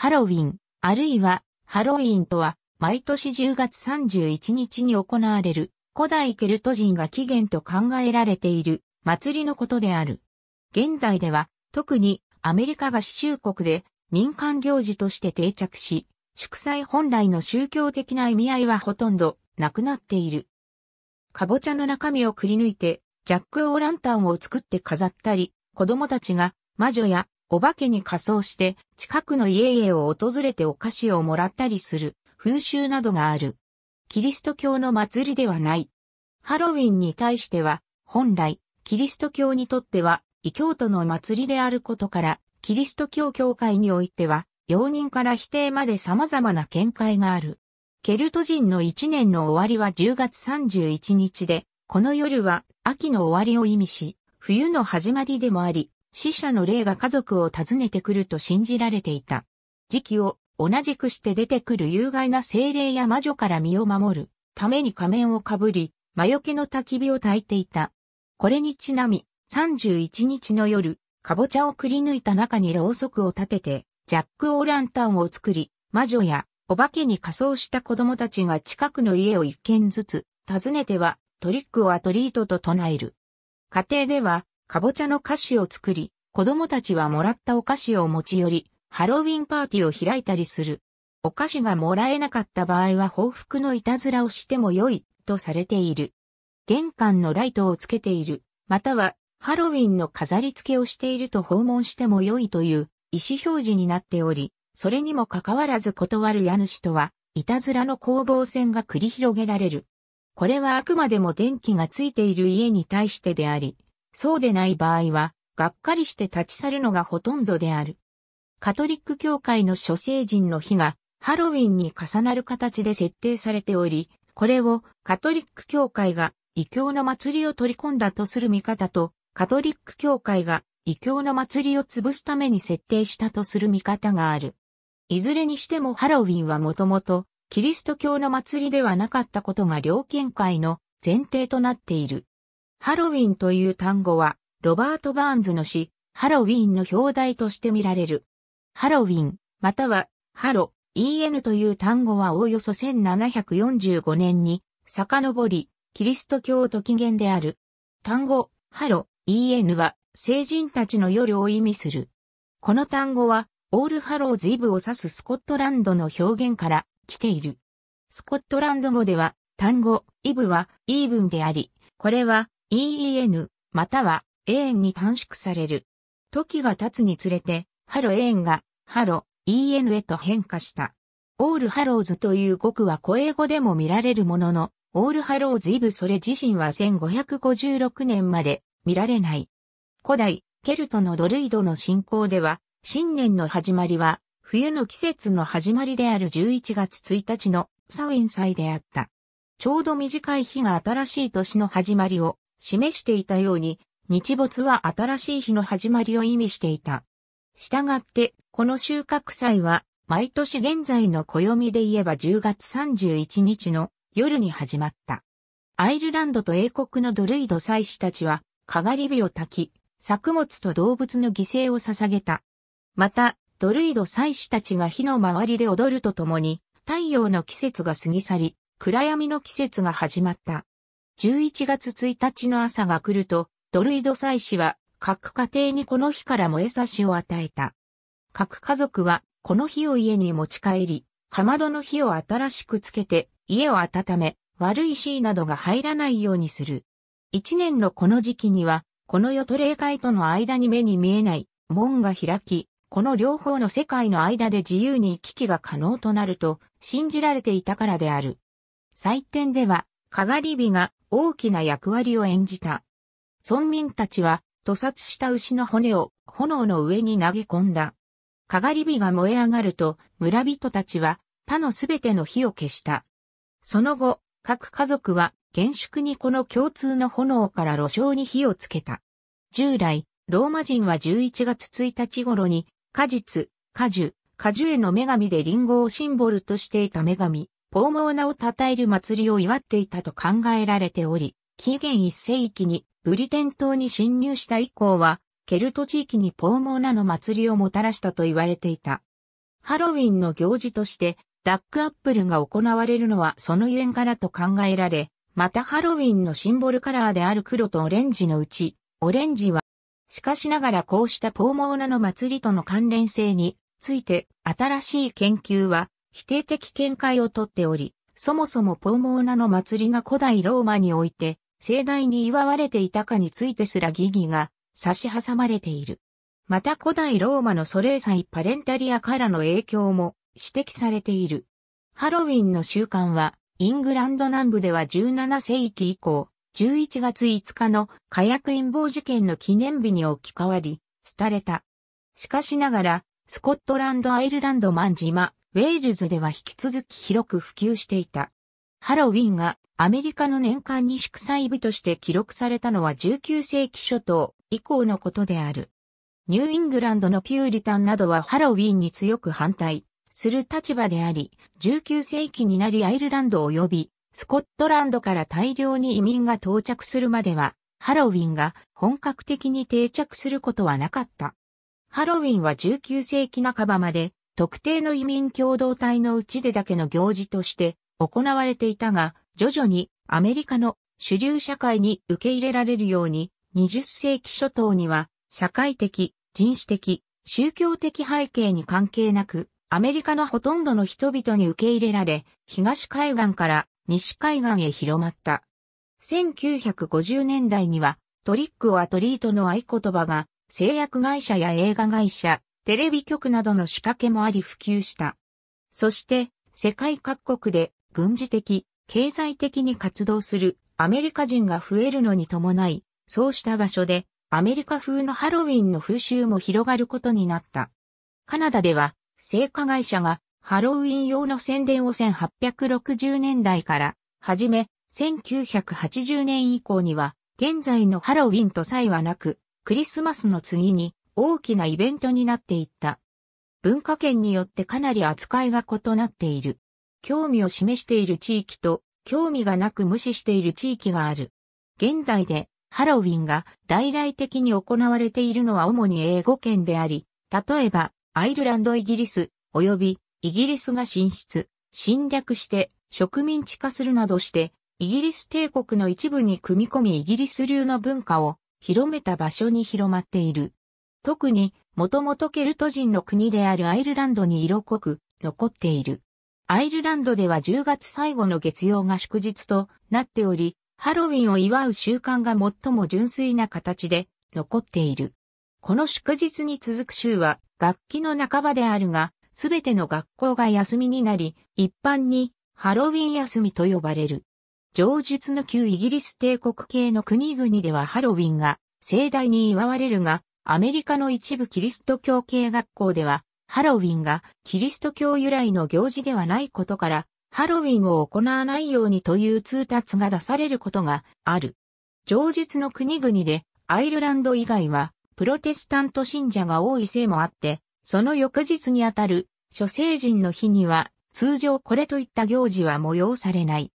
ハロウィン、あるいはハロウィンとは、毎年10月31日に行われる、古代ケルト人が起源と考えられている祭りのことである。現代では、特にアメリカ合衆国で民間行事として定着し、祝祭本来の宗教的な意味合いはほとんどなくなっている。かぼちゃの中身をくり抜いて、ジャック・オーランタンを作って飾ったり、子供たちが魔女やお化けに仮装して近くの家々を訪れてお菓子をもらったりする風習などがある。キリスト教の祭りではない。ハロウィンに対しては本来キリスト教にとっては異教徒の祭りであることからキリスト教教会においては容認から否定まで様々な見解がある。ケルト人の1年の終わりは10月31日で、この夜は秋の終わりを意味し、冬の始まりでもあり、死者の霊が家族を訪ねてくると信じられていた。時期を同じくして出てくる有害な精霊や魔女から身を守るために仮面をかぶり、魔除けの焚き火を焚いていた。これにちなみ、31日の夜、かぼちゃをくり抜いた中にろうそくを立てて、ジャック・オーランタンを作り、魔女やお化けに仮装した子供たちが近くの家を一軒ずつ、訪ねてはトリック・オア・トリートと唱える。家庭では、かぼちゃの菓子を作り、子供たちはもらったお菓子を持ち寄り、ハロウィンパーティーを開いたりする。お菓子がもらえなかった場合は報復のいたずらをしても良い、とされている。玄関のライトをつけている、または、ハロウィンの飾り付けをしていると訪問しても良いという意思表示になっており、それにもかかわらず断る家主とは、いたずらの攻防戦が繰り広げられる。これはあくまでも電気がついている家に対してであり、そうでない場合は、がっかりして立ち去るのがほとんどである。カトリック教会の諸聖人の日がハロウィンに重なる形で設定されており、これをカトリック教会が異教の祭りを取り込んだとする見方と、カトリック教会が異教の祭りを潰すために設定したとする見方がある。いずれにしてもハロウィンはもともとキリスト教の祭りではなかったことが両見解の前提となっている。ハロウィンという単語は、ロバート・バーンズの詩、ハロウィンの表題として見られる。ハロウィン、または、ハロ、en という単語はおおよそ1745年に、遡り、キリスト教と起源である。単語、ハロ、en は、聖人たちの夜を意味する。この単語は、オールハローズイブを指すスコットランドの表現から来ている。スコットランド語では、単語、イブは、イーブンであり、これは、EEN または AN に短縮される。時が経つにつれて、ハロ AN がハロ EN へと変化した。オールハローズという語句は古英語でも見られるものの、オールハローズイブそれ自身は1556年まで見られない。古代、ケルトのドルイドの信仰では、新年の始まりは、冬の季節の始まりである11月1日のサウィン祭であった。ちょうど短い日が新しい年の始まりを示していたように、日没は新しい日の始まりを意味していた。したがって、この収穫祭は、毎年現在の暦で言えば10月31日の夜に始まった。アイルランドと英国のドルイド祭司たちは、かがり火を焚き、作物と動物の犠牲を捧げた。また、ドルイド祭司たちが火の周りで踊るとともに、太陽の季節が過ぎ去り、暗闇の季節が始まった。11月1日の朝が来ると、ドルイド祭司は各家庭にこの日から燃え差しを与えた。各家族はこの日を家に持ち帰り、かまどの火を新しくつけて家を温め、悪いシーなどが入らないようにする。一年のこの時期には、この世と霊界との間に目に見えない門が開き、この両方の世界の間で自由に行き来が可能となると信じられていたからである。祭典ではかがり火が大きな役割を演じた。村民たちは、屠殺した牛の骨を炎の上に投げ込んだ。かがり火が燃え上がると、村人たちは、他のすべての火を消した。その後、各家族は、厳粛にこの共通の炎から路上に火をつけた。従来、ローマ人は11月1日頃に、果実、果樹、果樹への女神でリンゴをシンボルとしていた女神、ポーモーナを称える祭りを祝っていたと考えられており、紀元一世紀にブリテン島に侵入した以降は、ケルト地域にポーモーナの祭りをもたらしたと言われていた。ハロウィンの行事として、ダックアップルが行われるのはそのゆえんからと考えられ、またハロウィンのシンボルカラーである黒とオレンジのうち、オレンジは、しかしながらこうしたポーモーナの祭りとの関連性について新しい研究は否定的見解をとっており、そもそもポーモーナの祭りが古代ローマにおいて盛大に祝われていたかについてすら疑義が差し挟まれている。また古代ローマのソレー祭パレンタリアからの影響も指摘されている。ハロウィンの習慣は、イングランド南部では17世紀以降、11月5日の火薬陰謀事件の記念日に置き換わり、廃れた。しかしながら、スコットランド・アイルランド・マン島、ウェールズでは引き続き広く普及していた。ハロウィンがアメリカの年間に祝祭日として記録されたのは19世紀初頭以降のことである。ニューイングランドのピューリタンなどはハロウィンに強く反対する立場であり、19世紀になりアイルランド及びスコットランドから大量に移民が到着するまでは、ハロウィンが本格的に定着することはなかった。ハロウィンは19世紀半ばまで特定の移民共同体のうちでだけの行事として行われていたが、徐々にアメリカの主流社会に受け入れられるように、20世紀初頭には社会的、人種的、宗教的背景に関係なく、アメリカのほとんどの人々に受け入れられ、東海岸から西海岸へ広まった。1950年代にはトリック・をア・トリートの合言葉が製薬会社や映画会社、テレビ局などの仕掛けもあり普及した。そして、世界各国で軍事的、経済的に活動するアメリカ人が増えるのに伴い、そうした場所でアメリカ風のハロウィンの風習も広がることになった。カナダでは、製菓会社がハロウィン用の宣伝を1860年代から始め、1980年以降には、現在のハロウィンとさえはなく、クリスマスの次に大きなイベントになっていった。文化圏によってかなり扱いが異なっている。興味を示している地域と、興味がなく無視している地域がある。現代でハロウィンが大々的に行われているのは主に英語圏であり、例えばアイルランドイギリス、及びイギリスが進出、侵略して植民地化するなどして、イギリス帝国の一部に組み込みイギリス流の文化を広めた場所に広まっている。特に、もともとケルト人の国であるアイルランドに色濃く残っている。アイルランドでは10月最後の月曜が祝日となっており、ハロウィンを祝う習慣が最も純粋な形で残っている。この祝日に続く週は楽器の半ばであるが、すべての学校が休みになり、一般にハロウィン休みと呼ばれる。上述の旧イギリス帝国系の国々ではハロウィンが盛大に祝われるが、アメリカの一部キリスト教系学校では、ハロウィンがキリスト教由来の行事ではないことから、ハロウィンを行わないようにという通達が出されることがある。上述の国々でアイルランド以外はプロテスタント信者が多いせいもあって、その翌日にあたる諸聖人の日には通常これといった行事は催されない。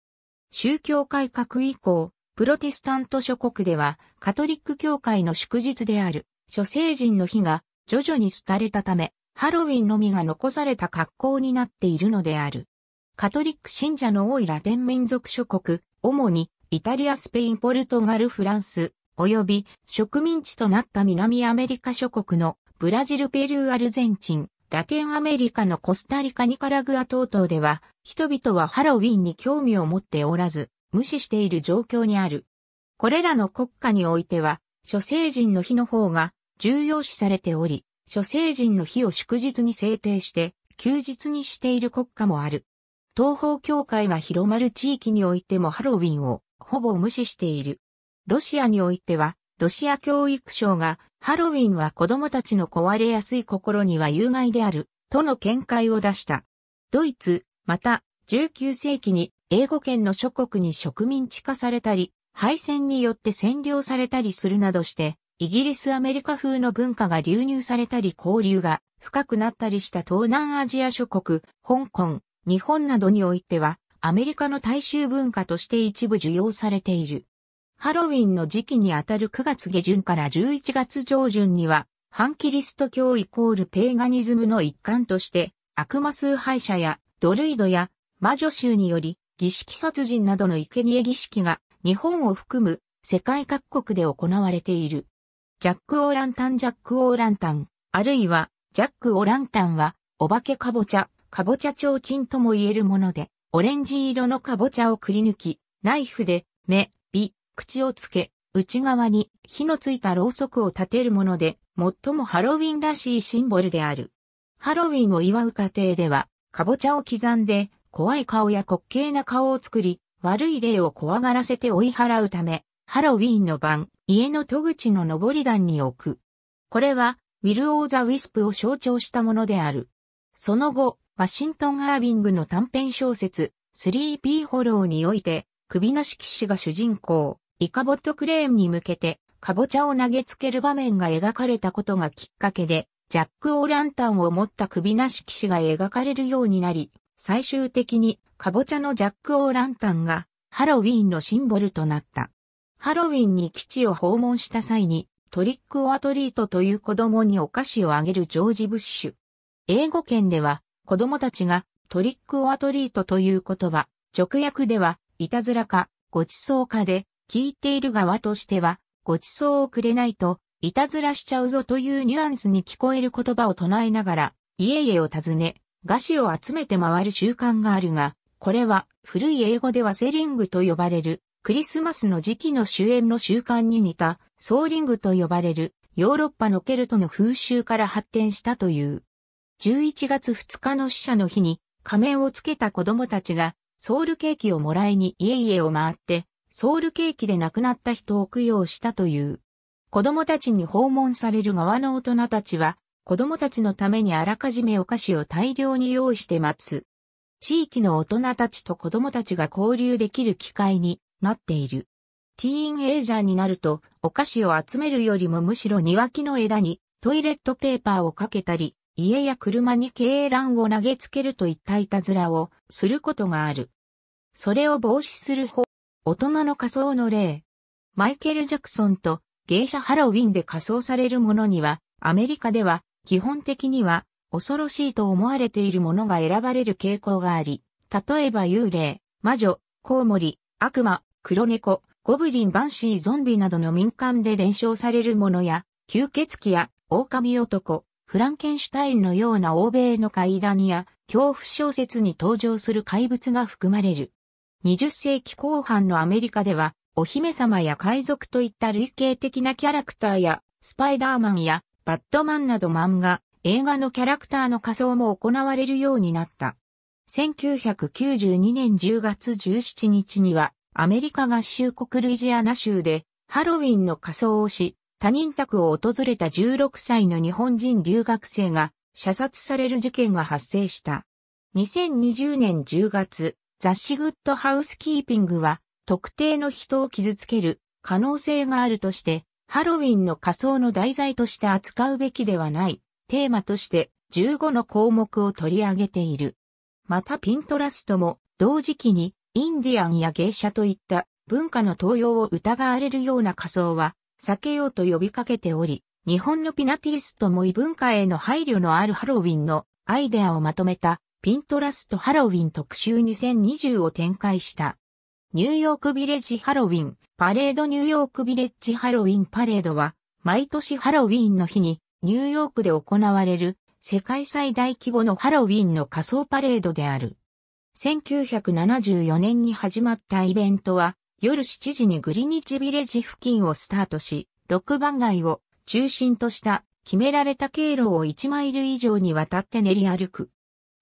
宗教改革以降、プロテスタント諸国ではカトリック教会の祝日である諸星人の火が徐々に廃れたため、ハロウィンのみが残された格好になっているのである。カトリック信者の多いラテン民族諸国、主にイタリア、スペイン、ポルトガル、フランス、及び植民地となった南アメリカ諸国のブラジル、ペルー、アルゼンチン、ラテンアメリカのコスタリカ、ニカラグア等々では、人々はハロウィンに興味を持っておらず、無視している状況にある。これらの国家においては、諸聖人の日の方が重要視されており、諸聖人の日を祝日に制定して、休日にしている国家もある。東方教会が広まる地域においてもハロウィンをほぼ無視している。ロシアにおいては、ロシア教育省がハロウィンは子供たちの壊れやすい心には有害である、との見解を出した。ドイツ、また、19世紀に英語圏の諸国に植民地化されたり、敗戦によって占領されたりするなどして、イギリスアメリカ風の文化が流入されたり交流が深くなったりした東南アジア諸国、香港、日本などにおいては、アメリカの大衆文化として一部受容されている。ハロウィンの時期にあたる9月下旬から11月上旬には、反キリスト教イコールペーガニズムの一環として、悪魔崇拝者や、ドルイドや、魔女衆により、儀式殺人などの生贄儀式が日本を含む世界各国で行われている。ジャック・オーランタン・ジャック・オーランタン、あるいはジャック・オランタンは、お化けかぼちゃ、かぼちゃ提灯とも言えるもので、オレンジ色のかぼちゃをくり抜き、ナイフで目、鼻、口をつけ、内側に火のついたろうそくを立てるもので、最もハロウィンらしいシンボルである。ハロウィンを祝う過程では、かぼちゃを刻んで、怖い顔や滑稽な顔を作り、悪い霊を怖がらせて追い払うため、ハロウィーンの晩、家の戸口の上り段に置く。これは、ウィル・オー・ザ・ウィスプを象徴したものである。その後、ワシントン・アービングの短編小説、スリーピー・ホローにおいて、首なし騎士が主人公、イカボット・クレーンに向けて、カボチャを投げつける場面が描かれたことがきっかけで、ジャック・オー・ランタンを持った首なし騎士が描かれるようになり、最終的にカボチャのジャック・オー・ランタンがハロウィンのシンボルとなった。ハロウィンに基地を訪問した際にトリック・オア・トリートという子供にお菓子をあげるジョージ・ブッシュ。英語圏では子供たちがトリック・オア・トリートという言葉、直訳ではいたずらかごちそうかで聞いている側としてはごちそうをくれないといたずらしちゃうぞというニュアンスに聞こえる言葉を唱えながら家々を訪ね菓子を集めて回る習慣があるが、これは古い英語ではセリングと呼ばれるクリスマスの時期の終焉の習慣に似たソーリングと呼ばれるヨーロッパのケルトの風習から発展したという。11月2日の死者の日に仮面をつけた子供たちがソウルケーキをもらいに家々を回ってソウルケーキで亡くなった人を供養したという。子供たちに訪問される側の大人たちは子供たちのためにあらかじめお菓子を大量に用意して待つ。地域の大人たちと子供たちが交流できる機会になっている。ティーンエイジャーになると、お菓子を集めるよりもむしろ庭木の枝にトイレットペーパーをかけたり、家や車に鶏卵を投げつけるといったいたずらをすることがある。それを防止する方、大人の仮装の例。マイケル・ジャクソンと芸者ハロウィンで仮装されるものには、アメリカでは基本的には恐ろしいと思われているものが選ばれる傾向があり、例えば幽霊、魔女、コウモリ、悪魔、黒猫、ゴブリン、バンシー、ゾンビなどの民間で伝承されるものや、吸血鬼や狼男、フランケンシュタインのような欧米の怪談や恐怖小説に登場する怪物が含まれる。20世紀後半のアメリカでは、お姫様や海賊といった類型的なキャラクターや、スパイダーマンやバットマンなど漫画、映画のキャラクターの仮装も行われるようになった。1992年10月17日には、アメリカ合衆国ルイジアナ州で、ハロウィンの仮装をし、他人宅を訪れた16歳の日本人留学生が射殺される事件が発生した。2020年10月、雑誌グッドハウスキーピングは特定の人を傷つける可能性があるとしてハロウィンの仮想の題材として扱うべきではない、テーマとして15の項目を取り上げている。またピントラストも同時期にインディアンや芸者といった文化の登用を疑われるような仮想は避けようと呼びかけており、日本のピナティリストも異文化への配慮のあるハロウィンのアイデアをまとめたピントラストハロウィン特集2020を展開した。ニューヨークビレッジハロウィン、パレードニューヨークビレッジハロウィンパレードは、毎年ハロウィンの日に、ニューヨークで行われる、世界最大規模のハロウィンの仮想パレードである。1974年に始まったイベントは、夜7時にグリニッジビレッジ付近をスタートし、6番街を中心とした決められた経路を1マイル以上にわたって練り歩く。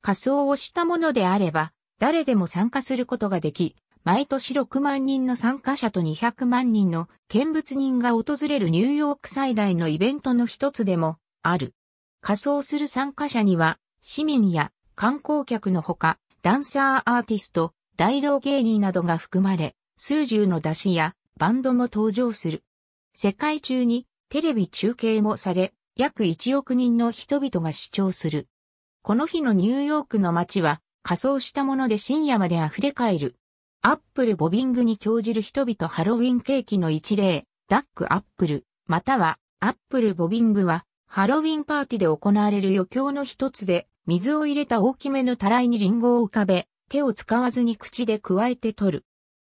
仮装をしたものであれば、誰でも参加することができ、毎年6万人の参加者と200万人の見物人が訪れるニューヨーク最大のイベントの一つでもある。仮装する参加者には市民や観光客のほか、ダンサーアーティスト、大道芸人などが含まれ、数十の出しやバンドも登場する。世界中にテレビ中継もされ、約1億人の人々が視聴する。この日のニューヨークの街は仮装したもので深夜まで溢れ返る。アップルボビングに興じる人々ハロウィンケーキの一例、ダックアップル、またはアップルボビングは、ハロウィンパーティーで行われる余興の一つで、水を入れた大きめのたらいにリンゴを浮かべ、手を使わずに口で加えて取る。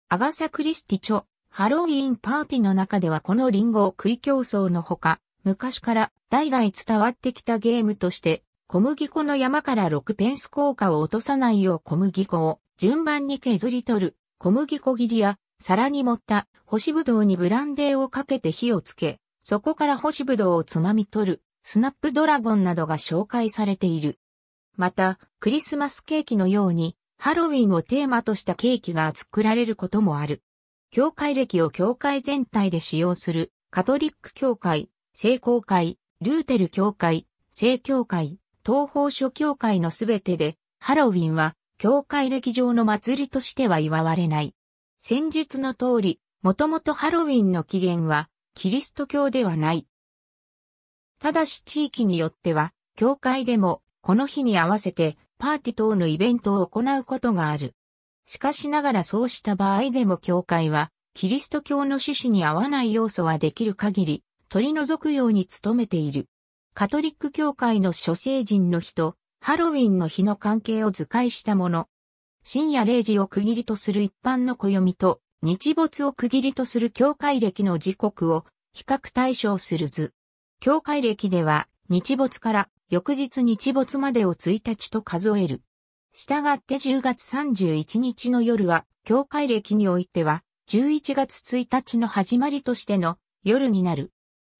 アガサ・クリスティチョ、ハロウィンパーティーの中ではこのリンゴを食い競争のほか、昔から代々伝わってきたゲームとして、小麦粉の山から6ペンス効果を落とさないよう小麦粉を順番に削り取る小麦粉切りや、皿に盛った干しぶどうにブランデーをかけて火をつけ、そこから干しぶどうをつまみ取る、スナップドラゴンなどが紹介されている。また、クリスマスケーキのように、ハロウィンをテーマとしたケーキが作られることもある。教会歴を教会全体で使用する、カトリック教会、聖公会、ルーテル教会、聖教会、東方諸教会のすべてで、ハロウィンは教会歴上の祭りとしては祝われない。戦術の通り、もともとハロウィンの起源は、キリスト教ではない。ただし地域によっては、教会でも、この日に合わせて、パーティー等のイベントを行うことがある。しかしながらそうした場合でも教会は、キリスト教の趣旨に合わない要素はできる限り、取り除くように努めている。カトリック教会の諸聖人の人、ハロウィンの日の関係を図解したもの。深夜0時を区切りとする一般の暦と、日没を区切りとする境界暦の時刻を比較対象する図。境界暦では、日没から翌日日没までを1日と数える。したがって10月31日の夜は、境界暦においては、11月1日の始まりとしての夜になる。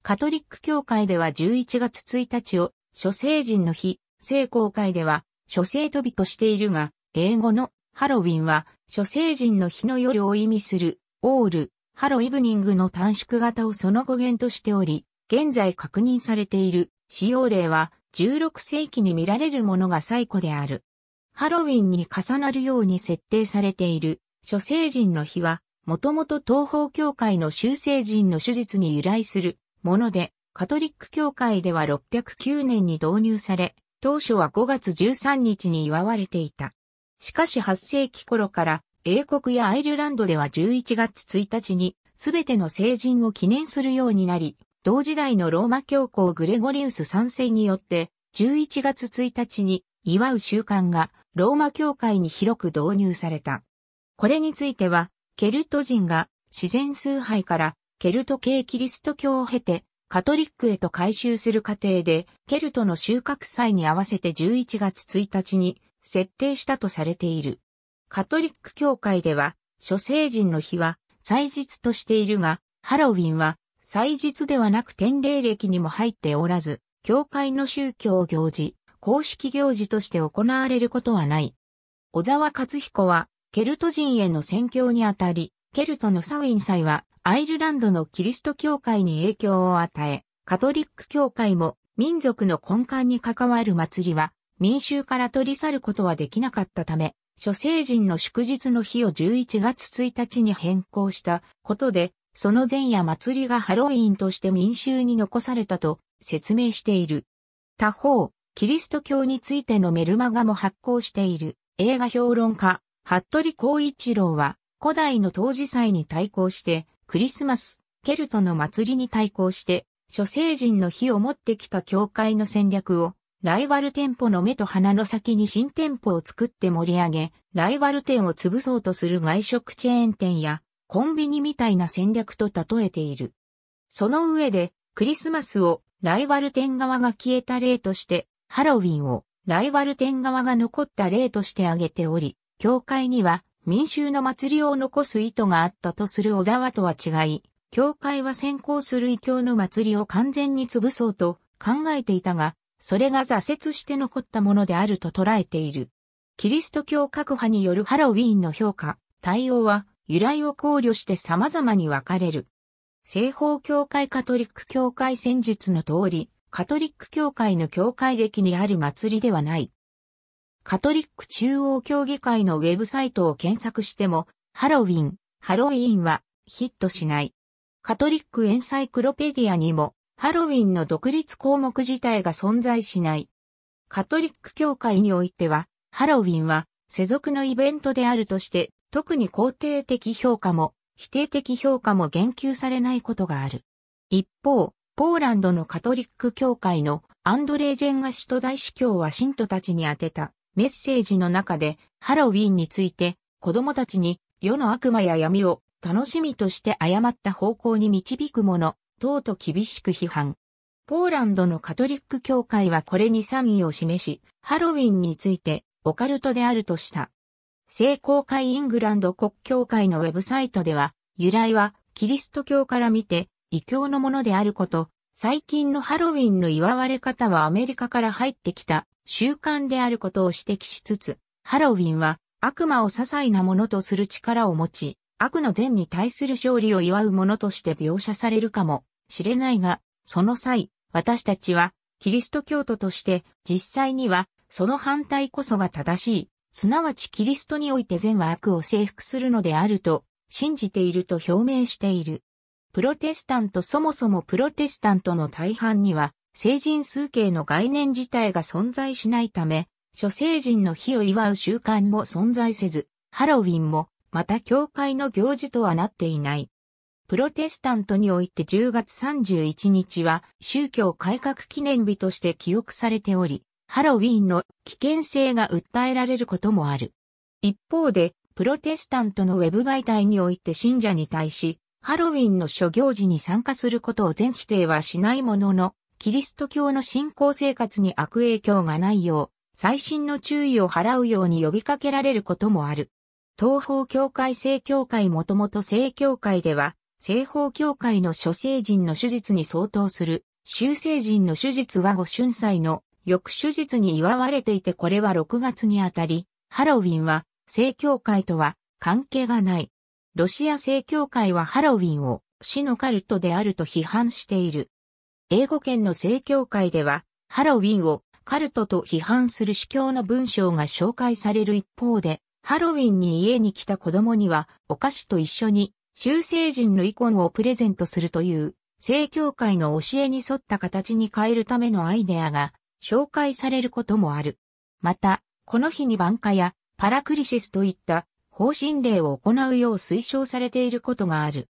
カトリック教会では11月1日を諸聖人の日聖公会では、諸聖飛びとしているが、英語のハロウィンは、諸聖人の日の夜を意味する、オール、ハロイブニングの短縮型をその語源としており、現在確認されている使用例は、16世紀に見られるものが最古である。ハロウィンに重なるように設定されている、諸聖人の日は、もともと東方教会の修正人の手術に由来するもので、カトリック教会では609年に導入され、当初は5月13日に祝われていた。しかし8世紀頃から英国やアイルランドでは11月1日に全ての成人を記念するようになり、同時代のローマ教皇グレゴリウス3世によって11月1日に祝う習慣がローマ教会に広く導入された。これについては、ケルト人が自然崇拝からケルト系キリスト教を経てカトリックへと改修する過程で、ケルトの収穫祭に合わせて11月1日に設定したとされている。カトリック教会では、諸聖人の日は祭日としているが、ハロウィンは祭日ではなく天霊歴にも入っておらず、教会の宗教行事、公式行事として行われることはない。小沢勝彦は、ケルト人への宣教にあたり、ケルトのサウィン祭はアイルランドのキリスト教会に影響を与え、カトリック教会も民族の根幹に関わる祭りは民衆から取り去ることはできなかったため、諸聖人の祝日の日を11月1日に変更したことで、その前夜祭りがハロウィンとして民衆に残されたと説明している。他方、キリスト教についてのメルマガも発行している映画評論家、服部光一郎は、古代の当時祭に対抗して、クリスマス、ケルトの祭りに対抗して、諸聖人の火を持ってきた教会の戦略を、ライバル店舗の目と鼻の先に新店舗を作って盛り上げ、ライバル店を潰そうとする外食チェーン店や、コンビニみたいな戦略と例えている。その上で、クリスマスをライバル店側が消えた例として、ハロウィンをライバル店側が残った例として挙げており、教会には民衆の祭りを残す意図があったとする小沢とは違い、教会は先行する異教の祭りを完全に潰そうと考えていたが、それが挫折して残ったものであると捉えている。キリスト教各派によるハロウィーンの評価、対応は由来を考慮して様々に分かれる。西方教会カトリック教会戦術の通り、カトリック教会の教会歴にある祭りではない。カトリック中央協議会のウェブサイトを検索しても、ハロウィン、ハロウィンはヒットしない。カトリックエンサイクロペディアにも、ハロウィンの独立項目自体が存在しない。カトリック教会においては、ハロウィンは世俗のイベントであるとして、特に肯定的評価も否定的評価も言及されないことがある。一方、ポーランドのカトリック教会のアンドレー・ジェンガ氏と大司教は信徒たちに宛てたメッセージの中でハロウィンについて子供たちに世の悪魔や闇を楽しみとして誤った方向に導くもの、等と厳しく批判。ポーランドのカトリック教会はこれに賛意を示し、ハロウィンについてオカルトであるとした。聖公会イングランド国教会のウェブサイトでは、由来はキリスト教から見て異教のものであること、最近のハロウィンの祝われ方はアメリカから入ってきた習慣であることを指摘しつつ、ハロウィンは悪魔を些細なものとする力を持ち、悪の善に対する勝利を祝うものとして描写されるかもしれないが、その際、私たちはキリスト教徒として実際にはその反対こそが正しい、すなわちキリストにおいて善は悪を征服するのであると信じていると表明している。プロテスタントそもそもプロテスタントの大半には、成人数形の概念自体が存在しないため、諸成人の日を祝う習慣も存在せず、ハロウィンも、また教会の行事とはなっていない。プロテスタントにおいて10月31日は宗教改革記念日として記憶されており、ハロウィンの危険性が訴えられることもある。一方で、プロテスタントのウェブ媒体において信者に対し、ハロウィンの諸行事に参加することを全否定はしないものの、キリスト教の信仰生活に悪影響がないよう、最新の注意を払うように呼びかけられることもある。東方教会正教会もともと正教会では、西方教会の諸聖人の手術に相当する、修正人の手術は五春祭の翌手術に祝われていてこれは6月にあたり、ハロウィンは正教会とは関係がない。ロシア正教会はハロウィンを死のカルトであると批判している。英語圏の正教会では、ハロウィンをカルトと批判する主教の文章が紹介される一方で、ハロウィンに家に来た子供にはお菓子と一緒に修正人のイコンをプレゼントするという正教会の教えに沿った形に変えるためのアイデアが紹介されることもある。また、この日に晩歌やパラクリシスといった方針令を行うよう推奨されていることがある。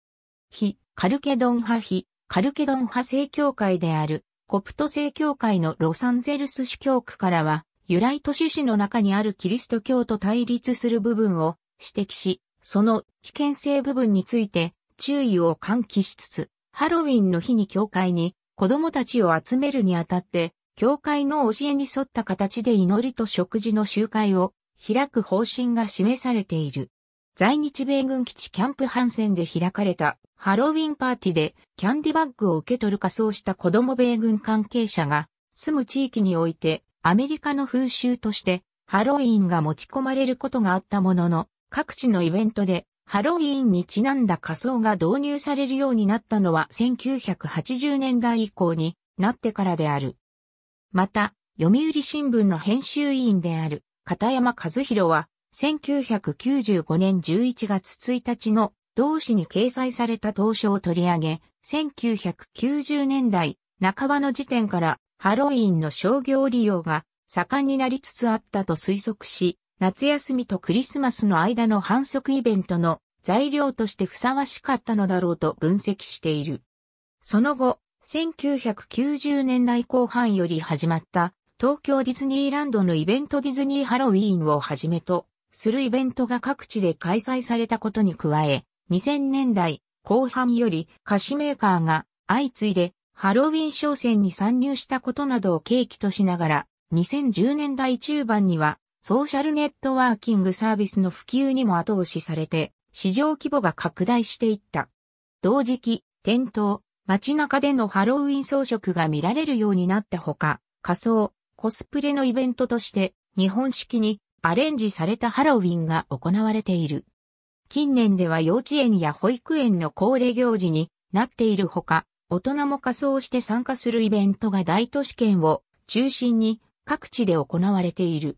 非カルケドン派非カルケドン派正教会であるコプト正教会のロサンゼルス主教区からは由来都市市の中にあるキリスト教と対立する部分を指摘し、その危険性部分について注意を喚起しつつ、ハロウィンの日に教会に子供たちを集めるにあたって、教会の教えに沿った形で祈りと食事の集会を開く方針が示されている。在日米軍基地キャンプハンセンで開かれたハロウィンパーティーでキャンディバッグを受け取る仮装した子供米軍関係者が住む地域においてアメリカの風習としてハロウィンが持ち込まれることがあったものの各地のイベントでハロウィンにちなんだ仮装が導入されるようになったのは1980年代以降になってからである。また、読売新聞の編集委員である片山和弘は、1995年11月1日の同誌に掲載された当初を取り上げ、1990年代半ばの時点からハロウィンの商業利用が盛んになりつつあったと推測し、夏休みとクリスマスの間の反則イベントの材料としてふさわしかったのだろうと分析している。その後、1990年代後半より始まった東京ディズニーランドのイベントディズニーハロウィーンをはじめとするイベントが各地で開催されたことに加え、2000年代後半より菓子メーカーが相次いでハロウィン商戦に参入したことなどを契機としながら、2010年代中盤にはソーシャルネットワーキングサービスの普及にも後押しされて、市場規模が拡大していった。同時期、店頭、街中でのハロウィン装飾が見られるようになったほか、仮装、コスプレのイベントとして日本式にアレンジされたハロウィンが行われている。近年では幼稚園や保育園の恒例行事になっているほか、大人も仮装して参加するイベントが大都市圏を中心に各地で行われている。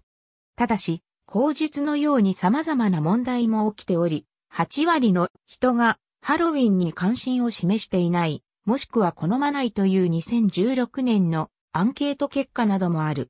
ただし、口述のように様々な問題も起きており、8割の人がハロウィンに関心を示していない、もしくは好まないという2016年のアンケート結果などもある。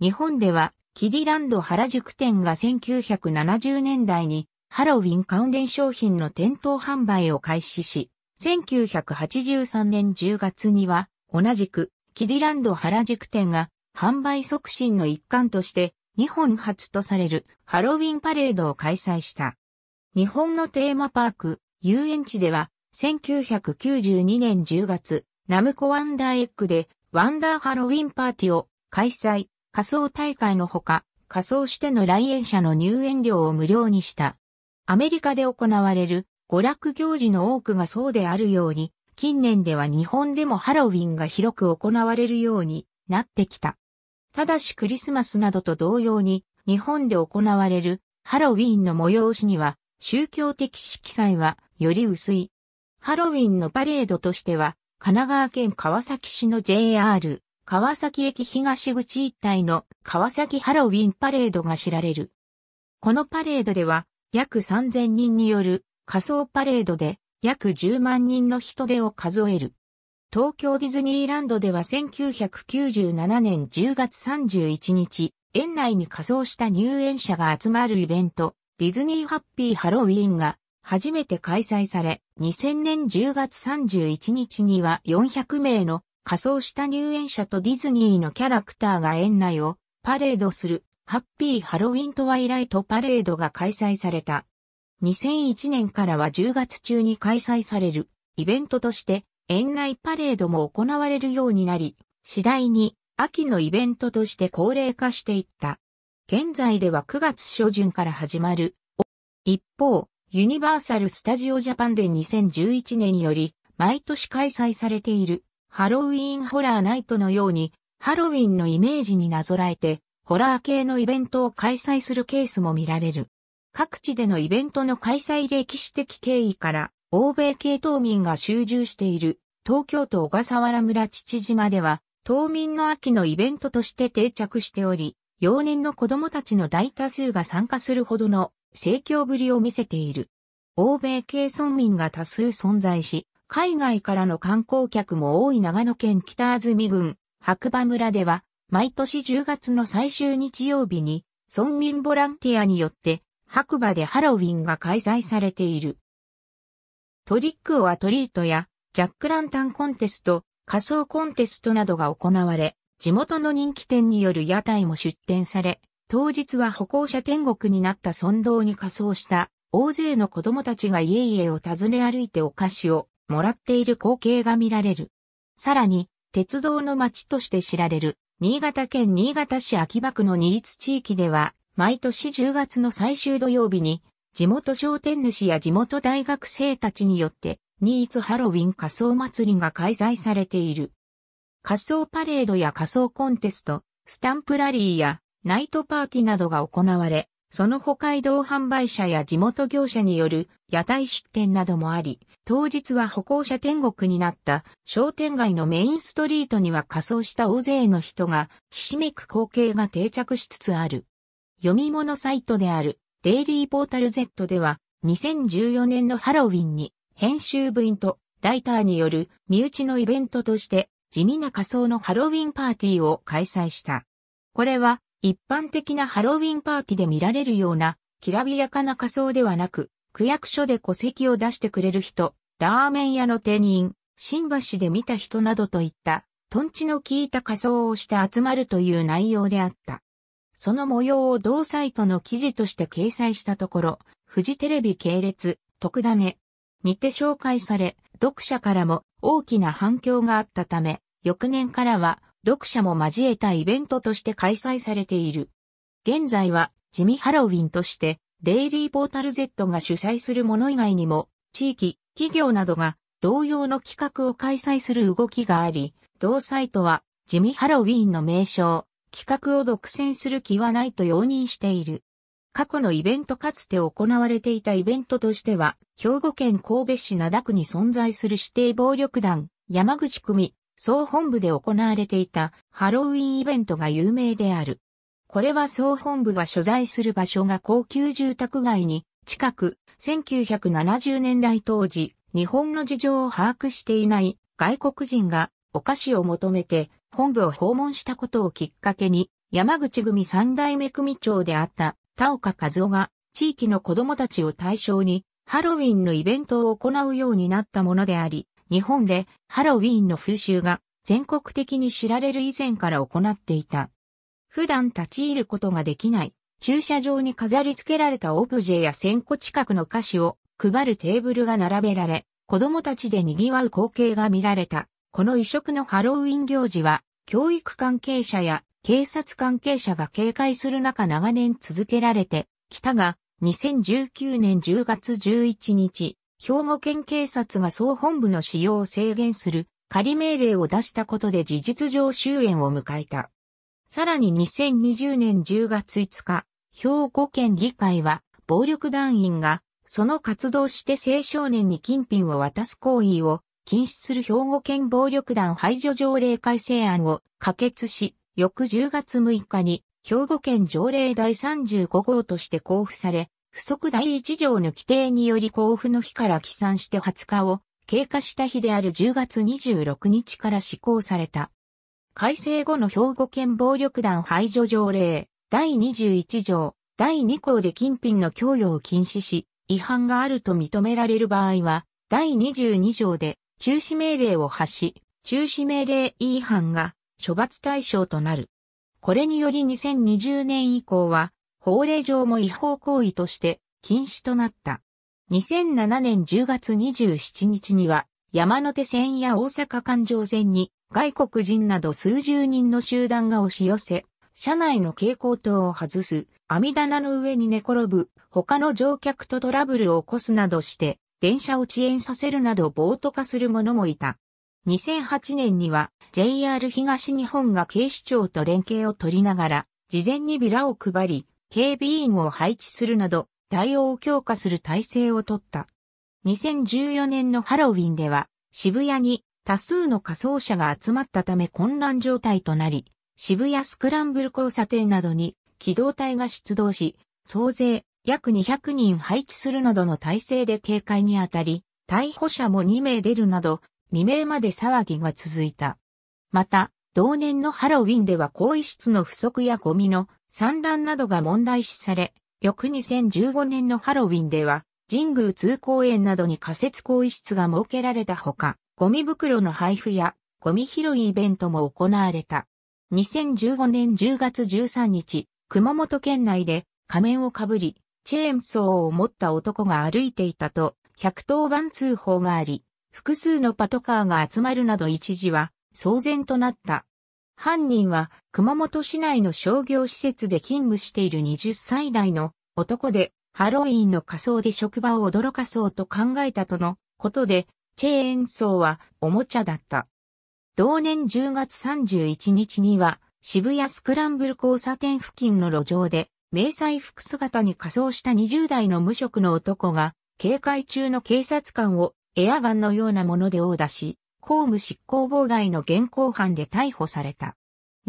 日本では、キディランド原宿店が1970年代にハロウィン関連商品の店頭販売を開始し、1983年10月には同じくキディランド原宿店が販売促進の一環として日本初とされるハロウィンパレードを開催した。日本のテーマパーク、遊園地では1992年10月、ナムコワンダーエッグでワンダーハロウィンパーティーを開催、仮想大会のほか、仮装しての来園者の入園料を無料にした。アメリカで行われる娯楽行事の多くがそうであるように、近年では日本でもハロウィンが広く行われるようになってきた。ただしクリスマスなどと同様に、日本で行われるハロウィンの催しには、宗教的色彩はより薄い。ハロウィンのパレードとしては、神奈川県川崎市の JR 川崎駅東口一帯の川崎ハロウィンパレードが知られる。このパレードでは約3000人による仮想パレードで約10万人の人出を数える。東京ディズニーランドでは1997年10月31日、園内に仮装した入園者が集まるイベント、ディズニーハッピーハロウィーンが初めて開催され、2000年10月31日には400名の仮装した入園者とディズニーのキャラクターが園内をパレードするハッピーハロウィントワイライトパレードが開催された。2001年からは10月中に開催されるイベントとして園内パレードも行われるようになり、次第に秋のイベントとして高齢化していった。現在では9月初旬から始まる。一方、ユニバーサル・スタジオ・ジャパンで2011年より毎年開催されているハロウィーン・ホラー・ナイトのようにハロウィンのイメージになぞらえてホラー系のイベントを開催するケースも見られる。各地でのイベントの開催歴史的経緯から欧米系島民が集中している東京都小笠原村父島では島民の秋のイベントとして定着しており、幼年の子供たちの大多数が参加するほどの盛況ぶりを見せている。欧米系村民が多数存在し、海外からの観光客も多い長野県北安住郡白馬村では、毎年10月の最終日曜日に、村民ボランティアによって白馬でハロウィンが開催されている。トリックオアトリートやジャックランタンコンテスト、仮装コンテストなどが行われ、地元の人気店による屋台も出展され、当日は歩行者天国になった村道に仮装した大勢の子供たちが家々を訪ね歩いてお菓子をもらっている光景が見られる。さらに、鉄道の街として知られる、新潟県新潟市秋葉区の新津地域では、毎年10月の最終土曜日に、地元商店主や地元大学生たちによって、新津ハロウィン仮装祭りが開催されている。仮装パレードや仮装コンテスト、スタンプラリーやナイトパーティーなどが行われ、その他移動販売車や地元業者による屋台出店などもあり、当日は歩行者天国になった商店街のメインストリートには仮装した大勢の人がひしめく光景が定着しつつある。読み物サイトであるデイリーポータル Z では2014年のハロウィンに編集部員とライターによる身内のイベントとして地味な仮装のハロウィンパーティーを開催した。これは一般的なハロウィンパーティーで見られるような、きらびやかな仮装ではなく、区役所で戸籍を出してくれる人、ラーメン屋の店員、新橋で見た人などといった、とんちの効いた仮装をして集まるという内容であった。その模様を同サイトの記事として掲載したところ、フジテレビ系列、特ダネ、にて紹介され、読者からも大きな反響があったため、翌年からは読者も交えたイベントとして開催されている。現在は、地味ハロウィンとして、デイリーポータル Z が主催するもの以外にも、地域、企業などが同様の企画を開催する動きがあり、同サイトは、地味ハロウィンの名称、企画を独占する気はないと容認している。過去のイベントかつて行われていたイベントとしては、兵庫県神戸市灘区に存在する指定暴力団、山口組、総本部で行われていたハロウィンイベントが有名である。これは総本部が所在する場所が高級住宅街に近く、1970年代当時、日本の事情を把握していない外国人がお菓子を求めて本部を訪問したことをきっかけに、山口組三代目組長であった田岡和夫が地域の子供たちを対象にハロウィンのイベントを行うようになったものであり、日本でハロウィーンの風習が全国的に知られる以前から行っていた。普段立ち入ることができない駐車場に飾り付けられたオブジェや1000個近くの菓子を配るテーブルが並べられ、子供たちで賑わう光景が見られた。この異色のハロウィン行事は、教育関係者や警察関係者が警戒する中長年続けられてきたが、2019年10月11日、兵庫県警察が総本部の使用を制限する仮命令を出したことで事実上終焉を迎えた。さらに2020年10月5日、兵庫県議会は暴力団員がその活動して青少年に金品を渡す行為を禁止する兵庫県暴力団排除条例改正案を可決し、翌10月6日に兵庫県条例第35号として交付され、不足第一条の規定により交付の日から起算して20日を経過した日である10月26日から施行された。改正後の兵庫県暴力団排除条例第21条第2項で金品の供与を禁止し、違反があると認められる場合は、第22条で中止命令を発し、中止命令違反が処罰対象となる。これにより2020年以降は、法令上も違法行為として禁止となった。2007年10月27日には山手線や大阪環状線に外国人など数十人の集団が押し寄せ、車内の蛍光灯を外す、網棚の上に寝転ぶ、他の乗客とトラブルを起こすなどして、電車を遅延させるなど暴徒化する者もいた。2008年には JR 東日本が警視庁と連携を取りながら、事前にビラを配り、警備員を配置するなど、対応を強化する体制をとった。2014年のハロウィンでは、渋谷に多数の仮装者が集まったため混乱状態となり、渋谷スクランブル交差点などに機動隊が出動し、総勢約200人配置するなどの体制で警戒にあたり、逮捕者も2名出るなど、未明まで騒ぎが続いた。また、同年のハロウィンでは更衣室の不足やゴミの産卵などが問題視され、翌2015年のハロウィンでは、神宮通公園などに仮設更衣室が設けられたほか、ゴミ袋の配布やゴミ拾いイベントも行われた。2015年10月13日、熊本県内で仮面をかぶり、チェーンソーを持った男が歩いていたと、110番通報があり、複数のパトカーが集まるなど一時は騒然となった。犯人は熊本市内の商業施設で勤務している20歳代の男で、ハロウィンの仮装で職場を驚かそうと考えたとのことで、チェーンソーはおもちゃだった。同年10月31日には、渋谷スクランブル交差点付近の路上で、迷彩服姿に仮装した20代の無職の男が、警戒中の警察官をエアガンのようなもので殴打し、公務執行妨害の現行犯で逮捕された。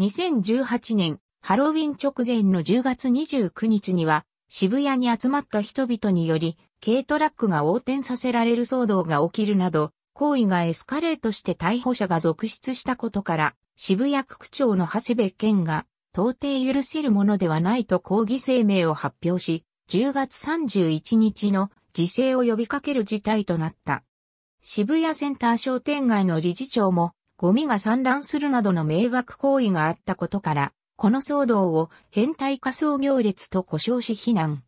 2018年、ハロウィン直前の10月29日には、渋谷に集まった人々により、軽トラックが横転させられる騒動が起きるなど、行為がエスカレートして逮捕者が続出したことから、渋谷区区長の長谷部健が、到底許せるものではないと抗議声明を発表し、10月31日の自制を呼びかける事態となった。渋谷センター商店街の理事長も、ゴミが散乱するなどの迷惑行為があったことから、この騒動を変態仮想行列と呼称し非難。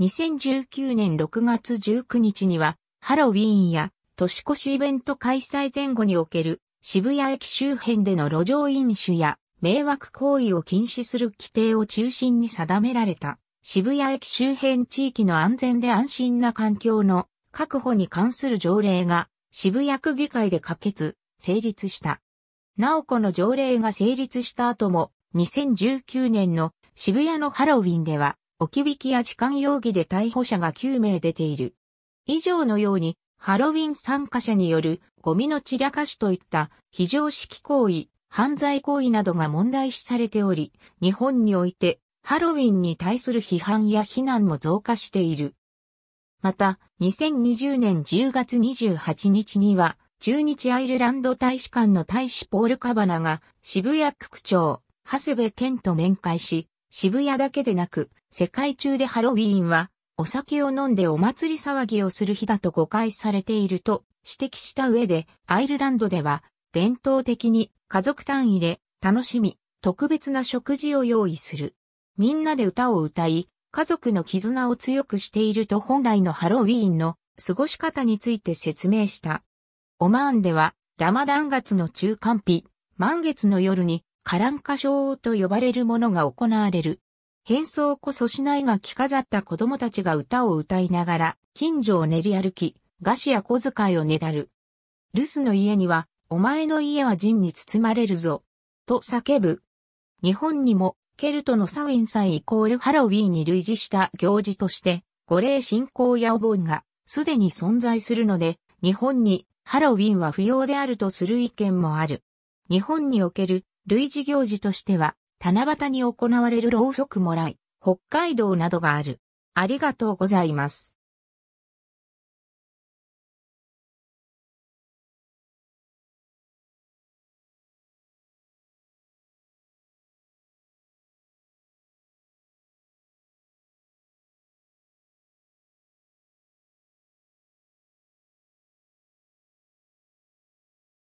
2019年6月19日には、ハロウィーンや年越しイベント開催前後における渋谷駅周辺での路上飲酒や迷惑行為を禁止する規定を中心に定められた渋谷駅周辺地域の安全で安心な環境の確保に関する条例が渋谷区議会で可決、成立した。なおこの条例が成立した後も、2019年の渋谷のハロウィンでは、置き引きや痴漢容疑で逮捕者が9名出ている。以上のように、ハロウィン参加者によるゴミの散らかしといった非常識行為、犯罪行為などが問題視されており、日本においてハロウィンに対する批判や非難も増加している。また、2020年10月28日には、中日アイルランド大使館の大使ポール・カバナが渋谷区区長、長谷部健と面会し、渋谷だけでなく、世界中でハロウィーンは、お酒を飲んでお祭り騒ぎをする日だと誤解されていると指摘した上で、アイルランドでは、伝統的に家族単位で楽しみ、特別な食事を用意する。みんなで歌を歌い、家族の絆を強くしていると本来のハロウィーンの過ごし方について説明した。オマーンでは、ラマダン月の中間日、満月の夜に、カランカショーと呼ばれるものが行われる。変装こそしないが着飾った子供たちが歌を歌いながら、近所を練り歩き、菓子や小遣いをねだる。留守の家には、お前の家は陣に包まれるぞ、と叫ぶ。日本にもケルトのサウィンサイイコールハロウィーンに類似した行事として、五霊信仰やお盆がすでに存在するので、日本にハロウィンは不要であるとする意見もある。日本における類似行事としては、七夕に行われるろうそくもらい、北海道などがある。ありがとうございます。